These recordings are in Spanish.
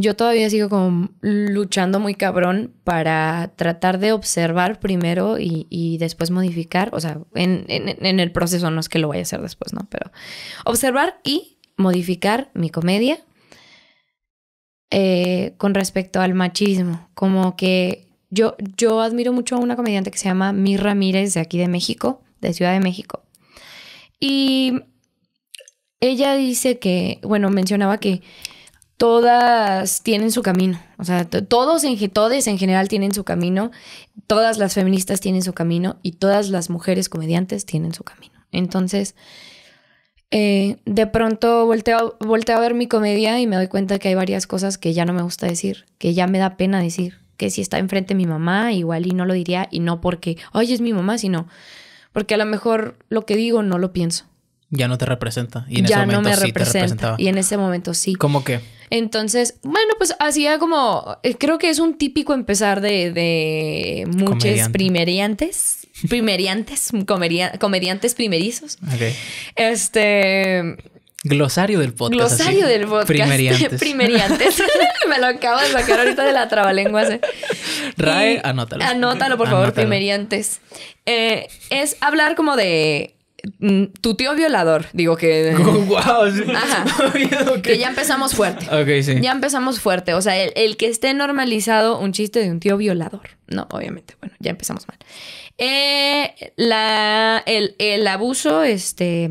yo todavía sigo como luchando muy cabrón para tratar de observar primero y, después modificar. O sea, en, el proceso no es que lo vaya a hacer después, ¿no? Pero observar y modificar mi comedia eh, con respecto al machismo. Como que yo, yo admiro mucho a una comediante que se llama Mir Ramírez de aquí de México, de Ciudad de México. Y ella dice que, bueno, mencionaba que todas tienen su camino. O sea, todos en, en general tienen su camino, todas las feministas tienen su camino y todas las mujeres comediantes tienen su camino. Entonces, eh, de pronto volteo, volteo a ver mi comedia y me doy cuenta que hay varias cosas que ya no me gusta decir, que ya me da pena decir, que si está enfrente mi mamá, igual y no lo diría, y no porque, ay, es mi mamá, sino porque a lo mejor lo que digo no lo pienso. Ya no te representa. Y ya no me representa, Y en ese momento sí. ¿Cómo que? Entonces, bueno, pues hacía como, eh, creo que es un típico empezar de, de muchos primeriantes primeriantes, comediantes primerizos. Este. Glosario del podcast. Glosario del podcast. Primeriantes. primeriantes. Me lo acabo de sacar ahorita de la trabalenguas. Eh. RAE, anótalo. Anótalo, por favor, primeriantes. Eh, es hablar como de Mm, tu tío violador, digo que. Eh, que ya empezamos fuerte. sí. Ya empezamos fuerte. O sea, el, que esté normalizado un chiste de un tío violador. No, obviamente. Bueno, ya empezamos mal. Eh, el, abuso este,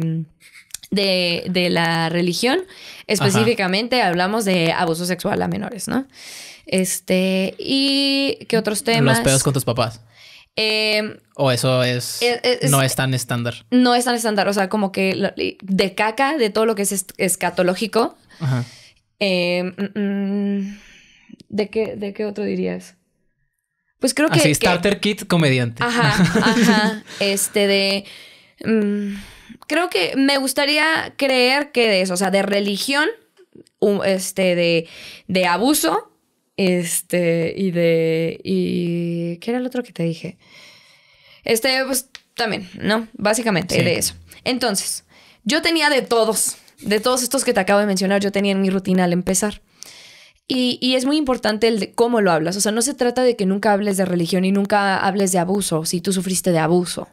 de, de la religión. Específicamente hablamos de abuso sexual a menores, ¿no? Este. ¿Y qué otros temas? Los pedos con tus papás. Em, o eso e, e, es, no es tan estándar. No es tan estándar, o sea, como que de caca, de todo lo que es escatológico. Ajá. Em, mm, mm, ¿de, qué, ¿De qué otro dirías? Pues creo que. Así, Starter Kit comediante. Ajá, ajá. Este de. Mm, creo que me gustaría creer que de eso, o sea, de religión, este, de, de abuso este, y de. Y, ¿Qué era el otro que te dije? Este, pues también, ¿no? Básicamente, de eso. Entonces, yo tenía de todos, de todos estos que te acabo de mencionar, yo tenía en mi rutina al empezar. Y, es muy importante el de cómo lo hablas. O sea, no se trata de que nunca hables de religión y nunca hables de abuso, si tú sufriste de abuso. O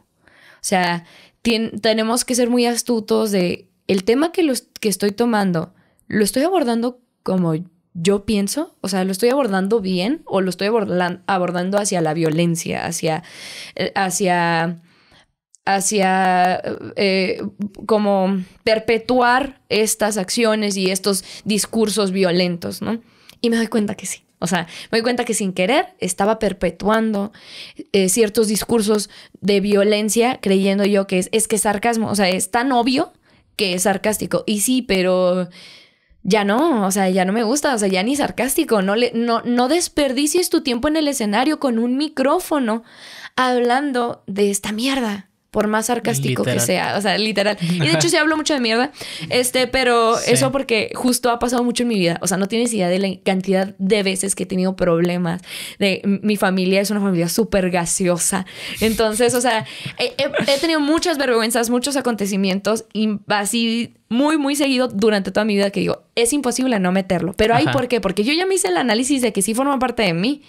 sea, tenemos que ser muy astutos de el tema que, los, que estoy tomando, lo estoy abordando como yo pienso, o sea, lo estoy abordando bien o lo estoy abordando hacia la violencia, hacia, eh, hacia, hacia eh, como perpetuar estas acciones y estos discursos violentos, ¿no? Y me doy cuenta que sí. O sea, me doy cuenta que sin querer estaba perpetuando eh, ciertos discursos de violencia, creyendo yo que es, es que es sarcasmo, o sea, es tan obvio que es sarcástico. Y sí, pero ya no, o sea, ya no me gusta, o sea, ya ni sarcástico, no, le, no, no desperdicies tu tiempo en el escenario con un micrófono hablando de esta mierda por más sarcástico que sea, o sea, literal. Y de hecho sí hablo mucho de mierda, este, pero eso porque justo ha pasado mucho en mi vida, o sea, no tienes idea de la cantidad de veces que he tenido problemas, de mi familia es una familia súper gaseosa, entonces, o sea, he, tenido muchas vergüenzas, muchos acontecimientos y así muy, muy seguido durante toda mi vida que digo, es imposible no meterlo, pero hay por qué, porque yo ya me hice el análisis de que sí forma parte de mí.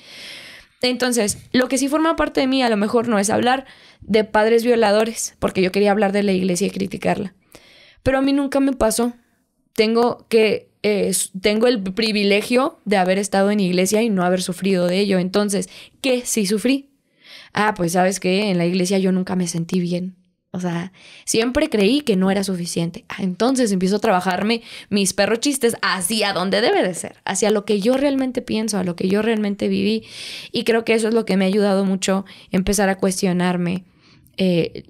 Entonces, lo que sí forma parte de mí a lo mejor no es hablar de padres violadores, porque yo quería hablar de la iglesia y criticarla. Pero a mí nunca me pasó. Tengo que eh, tengo el privilegio de haber estado en iglesia y no haber sufrido de ello. Entonces, ¿qué sí sufrí? Ah, pues sabes que en la iglesia yo nunca me sentí bien. O sea, siempre creí que no era suficiente. Ah, entonces empiezo a trabajarme mis perro chistes hacia donde debe de ser, hacia lo que yo realmente pienso, a lo que yo realmente viví. Y creo que eso es lo que me ha ayudado mucho empezar a cuestionarme eh,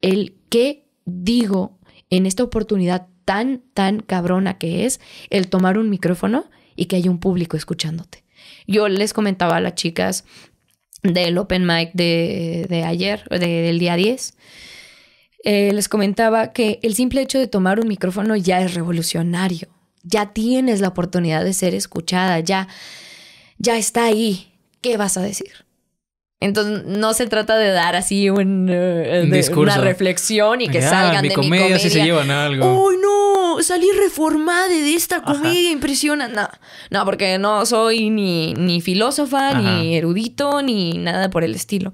el qué digo en esta oportunidad tan, tan cabrona que es el tomar un micrófono y que haya un público escuchándote. Yo les comentaba a las chicas del open mic de, ayer, del día 10, eh, les comentaba que el simple hecho de tomar un micrófono ya es revolucionario. Ya tienes la oportunidad de ser escuchada, ya, ya está ahí. ¿Qué vas a decir? Entonces, no se trata de dar así un, eh, una reflexión y que salgan de mi comedia. algo. ¡Uy, no! Salí reformada de esta comedia impresiona. impresionante. No, no, porque no soy ni, filósofa, ni erudito, ni nada por el estilo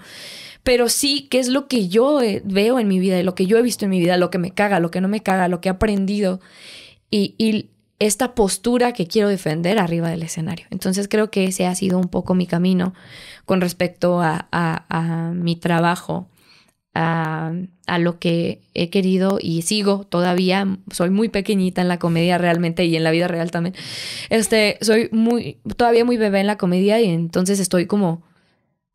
pero sí qué es lo que yo eh, veo en mi vida y lo que yo he visto en mi vida, lo que me caga, lo que no me caga, lo que he aprendido y, esta postura que quiero defender arriba del escenario. Entonces creo que ese ha sido un poco mi camino con respecto a, mi trabajo, a, a, lo que he querido y sigo todavía. Soy muy pequeñita en la comedia realmente y en la vida real también. Este, soy muy, todavía muy bebé en la comedia y entonces estoy como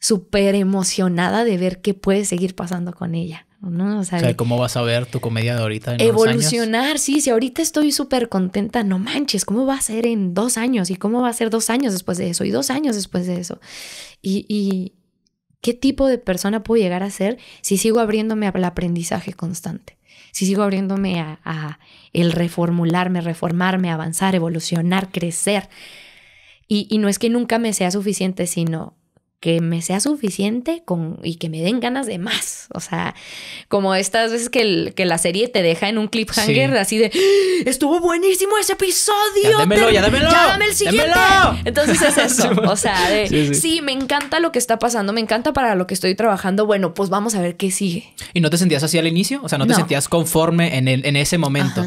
súper emocionada de ver qué puede seguir pasando con ella. O sea, ¿cómo vas a ver tu comedia de ahorita? En evolucionar, unos sí, si ahorita estoy súper contenta, no manches, ¿cómo va a ser en dos años? ¿Y cómo va a ser dos años después de eso? ¿Y dos años después de eso? Y, qué tipo de persona puedo llegar a ser si sigo abriéndome al aprendizaje constante, si sigo abriéndome a, el reformularme, reformarme, avanzar, evolucionar, crecer. y no es que nunca me sea suficiente, sino que me sea suficiente con, y que me den ganas de más. O sea, como estas veces que, la serie te deja en un cliffhanger así de ¡Ah! estuvo buenísimo ese episodio. Ya ya dámelo. el siguiente. Entonces es eso. O sea, sí, me encanta lo que está pasando, me encanta para lo que estoy trabajando. Bueno, pues vamos a ver qué sigue. ¿Y no te sentías así al inicio? O sea, no te sentías conforme en, en ese momento.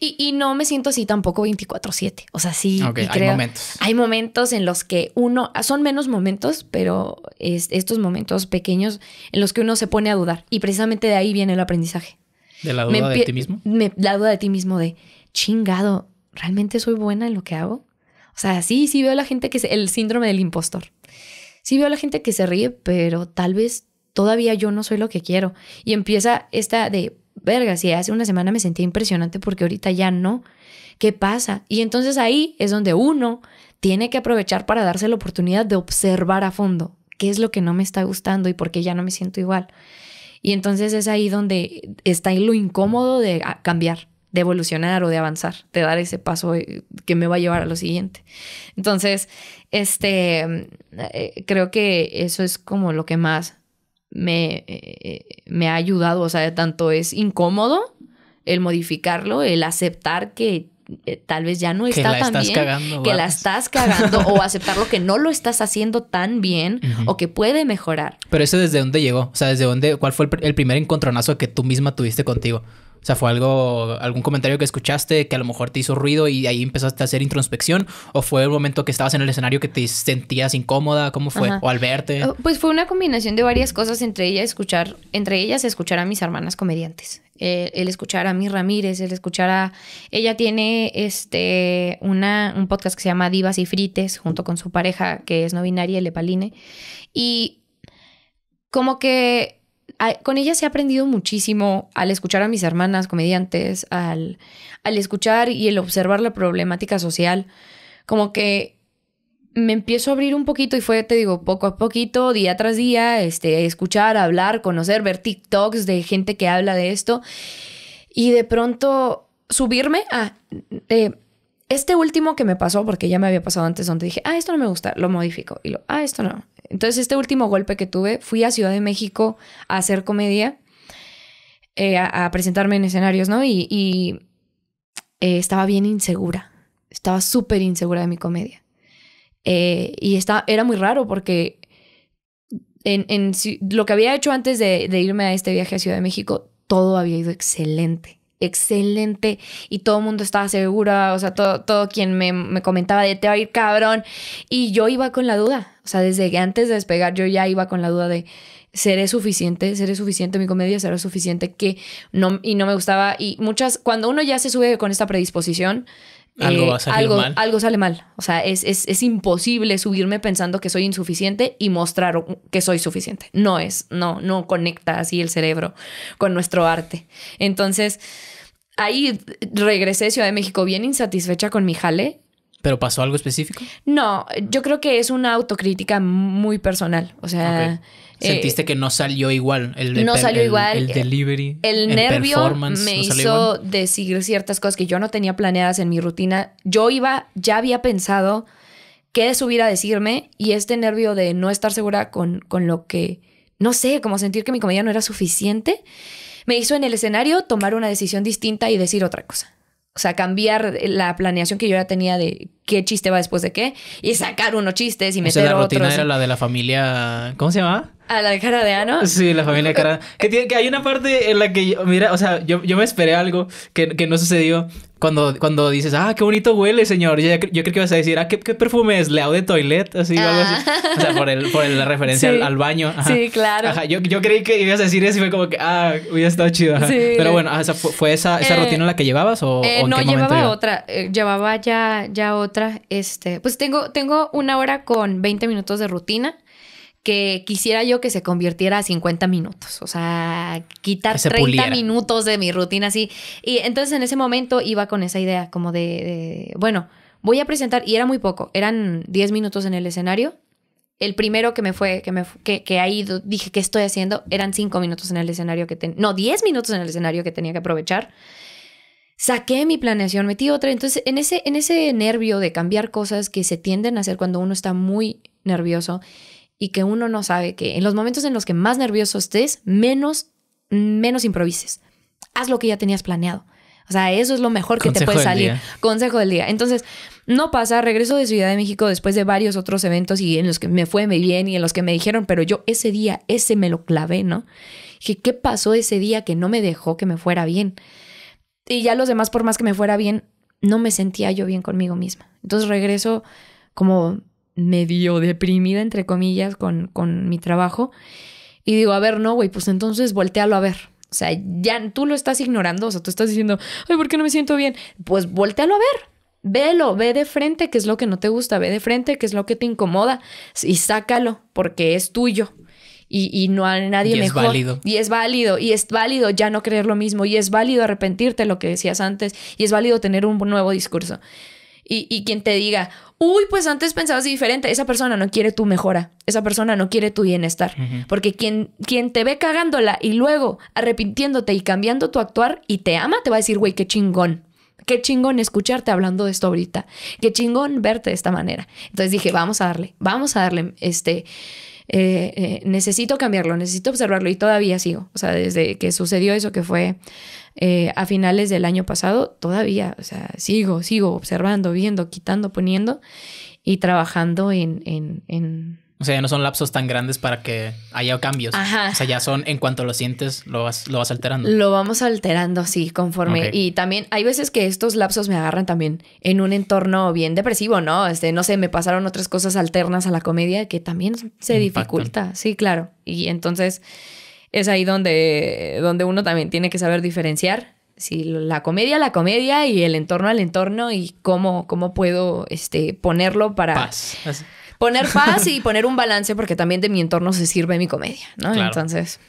Y, no me siento así tampoco 24-7. O sea, sí. hay momentos. Hay momentos en los que uno, son menos momentos, pero es estos momentos pequeños en los que uno se pone a dudar. Y precisamente de ahí viene el aprendizaje. ¿De la duda de ti mismo? la duda de ti mismo de, chingado, ¿realmente soy buena en lo que hago? O sea, sí, sí veo a la gente que se, el síndrome del impostor. Sí veo a la gente que se ríe, pero tal vez todavía yo no soy lo que quiero. Y empieza esta de, verga, si hace una semana me sentía impresionante porque ahorita ya no. ¿Qué pasa? Y entonces ahí es donde uno tiene que aprovechar para darse la oportunidad de observar a fondo qué es lo que no me está gustando y por qué ya no me siento igual. Y entonces es ahí donde está lo incómodo de ah, cambiar, de evolucionar o de avanzar, de dar ese paso eh, que me va a llevar a lo siguiente. Entonces, este, eh, creo que eso es como lo que más me, eh, me ha ayudado, o sea, tanto es incómodo el modificarlo, el aceptar que eh, tal vez ya no está tan bien, que la estás cagando o aceptar lo que no lo estás haciendo tan bien o que puede mejorar. Pero eso desde dónde llegó, o sea, desde dónde, ¿cuál fue el, primer encontronazo que tú misma tuviste contigo? O sea, fue algo, algún comentario que escuchaste que a lo mejor te hizo ruido y ahí empezaste a hacer introspección, o fue el momento que estabas en el escenario que te sentías incómoda, cómo fue, o al verte. Oh, pues fue una combinación de varias cosas, entre ellas escuchar, entre ellas escuchar a mis hermanas comediantes. Eh, el escuchar a Mis Ramírez, el escuchar a... Ella tiene este, una, un podcast que se llama Divas y Frites junto con su pareja que es no binaria, Lepaline Y como que con ella se ha aprendido muchísimo al escuchar a mis hermanas comediantes, al, al escuchar y el observar la problemática social. Como que me empiezo a abrir un poquito y fue, te digo, poco a poquito, día tras día, este, escuchar, hablar, conocer, ver TikToks de gente que habla de esto y de pronto subirme a... este último que me pasó, porque ya me había pasado antes, donde dije, ah, esto no me gusta, lo modifico. Y lo, ah, esto no. Entonces, este último golpe que tuve, fui a Ciudad de México a hacer comedia, eh, a, presentarme en escenarios, ¿no? Y, eh, estaba bien insegura. Estaba súper insegura de mi comedia. Eh, y está, era muy raro porque en, en, lo que había hecho antes de, irme a este viaje a Ciudad de México, todo había ido excelente excelente y todo el mundo estaba segura, o sea, todo, todo quien me, comentaba de te va a ir cabrón y yo iba con la duda, o sea, desde que antes de despegar yo ya iba con la duda de seré suficiente, seré suficiente, mi comedia será suficiente, que no, y no me gustaba y muchas, cuando uno ya se sube con esta predisposición eh, algo sale mal. O sea, es, es, imposible subirme pensando que soy insuficiente y mostrar que soy suficiente. No es, no, no conecta así el cerebro con nuestro arte. Entonces, ahí regresé a Ciudad de México bien insatisfecha con mi jale ¿Pero pasó algo específico? No, yo creo que es una autocrítica muy personal. O sea. Eh, Sentiste que no salió igual el No salió igual. El delivery. El, nervio me hizo decir ciertas cosas que yo no tenía planeadas en mi rutina. Yo iba, ya había pensado qué subir a decirme y este nervio de no estar segura con, con lo que. No sé, como sentir que mi comedia no era suficiente, me hizo en el escenario tomar una decisión distinta y decir otra cosa. O sea, cambiar la planeación que yo ya tenía de qué chiste va después de qué y sacar unos chistes y meter o sea, la rutina era la de la familia, ¿cómo se llamaba? A la de cara de ano. Sí, la familia de cara. que tiene que hay una parte en la que mira, o sea, yo, me esperé algo que, que no sucedió, cuando, cuando dices, ah, qué bonito huele, señor. Yo, yo creo que vas a decir, ah, qué, qué perfume es, Leao de Toilet, así o algo así. Ah. O sea, por, el, por la referencia al, baño. Sí, claro. Ajá, yo, yo, creí que ibas a decir eso y fue como que, ah, hubiera estado chido. Pero bueno, ah, esa ¿fue, esa, esa eh, rutina la que llevabas o, eh, no, llevaba otra. Eh, llevaba ya, ya otra. Este, pues tengo, tengo una hora con 20 minutos de rutina que quisiera yo que se convirtiera a 50 minutos, o sea, quitar 30 minutos de mi rutina así. Y entonces en ese momento iba con esa idea como de, bueno, voy a presentar, y era muy poco, eran 10 minutos en el escenario. El primero que me fue, que, me, que, que ahí dije, ¿qué estoy haciendo? Eran 5 minutos en el escenario que tenía, no, 10 minutos en el escenario que tenía que aprovechar. Saqué mi planeación, metí otra. Entonces, en ese, en ese nervio de cambiar cosas que se tienden a hacer cuando uno está muy nervioso, y que uno no sabe que en los momentos en los que más nervioso estés, menos, menos improvises. Haz lo que ya tenías planeado. O sea, eso es lo mejor que te puede salir. Consejo del día. Entonces, no pasa, regreso de Ciudad de México después de varios otros eventos y en los que me fue muy bien y en los que me dijeron, pero yo ese día, ese me lo clavé, ¿no? Dije, ¿qué pasó ese día que no me dejó que me fuera bien? Y ya los demás, por más que me fuera bien, no me sentía yo bien conmigo misma. Entonces regreso como medio deprimida, entre comillas, con, con mi trabajo. Y digo, a ver, no, güey, pues entonces voltealo a ver. O sea, ya tú lo estás ignorando, o sea, tú estás diciendo, ay, ¿por qué no me siento bien? Pues voltealo a ver, velo, ve de frente qué es lo que no te gusta, ve de frente qué es lo que te incomoda y sácalo porque es tuyo. Y, no hay nadie y mejor. válido. Y es válido. Y es válido ya no creer lo mismo. Y es válido arrepentirte lo que decías antes. Y es válido tener un nuevo discurso y, quien te diga, uy, pues antes pensabas diferente, esa persona no quiere tu mejora, esa persona no quiere tu bienestar, porque quien, quien te ve cagándola y luego arrepintiéndote y cambiando tu actuar y te ama, te va a decir, güey, qué chingón. Qué chingón escucharte hablando de esto ahorita. Qué chingón verte de esta manera. Entonces dije, vamos a darle, vamos a darle este eh, eh, necesito cambiarlo, necesito observarlo y todavía sigo. O sea, desde que sucedió eso que fue eh, a finales del año pasado, todavía, o sea, sigo, sigo observando, viendo, quitando, poniendo y trabajando en, en, en o sea, ya no son lapsos tan grandes para que haya cambios. O sea, ya son en cuanto lo sientes, lo vas, lo vas alterando. Lo vamos alterando, sí, conforme. Y también hay veces que estos lapsos me agarran también en un entorno bien depresivo, ¿no? Este, no sé, me pasaron otras cosas alternas a la comedia que también se dificulta. Sí, claro. Y entonces es ahí donde, donde uno también tiene que saber diferenciar Si la comedia, la comedia y el entorno al entorno y cómo, cómo puedo este, ponerlo para... Paz poner paz y poner un balance porque también de mi entorno se sirve mi comedia, ¿no? Entonces.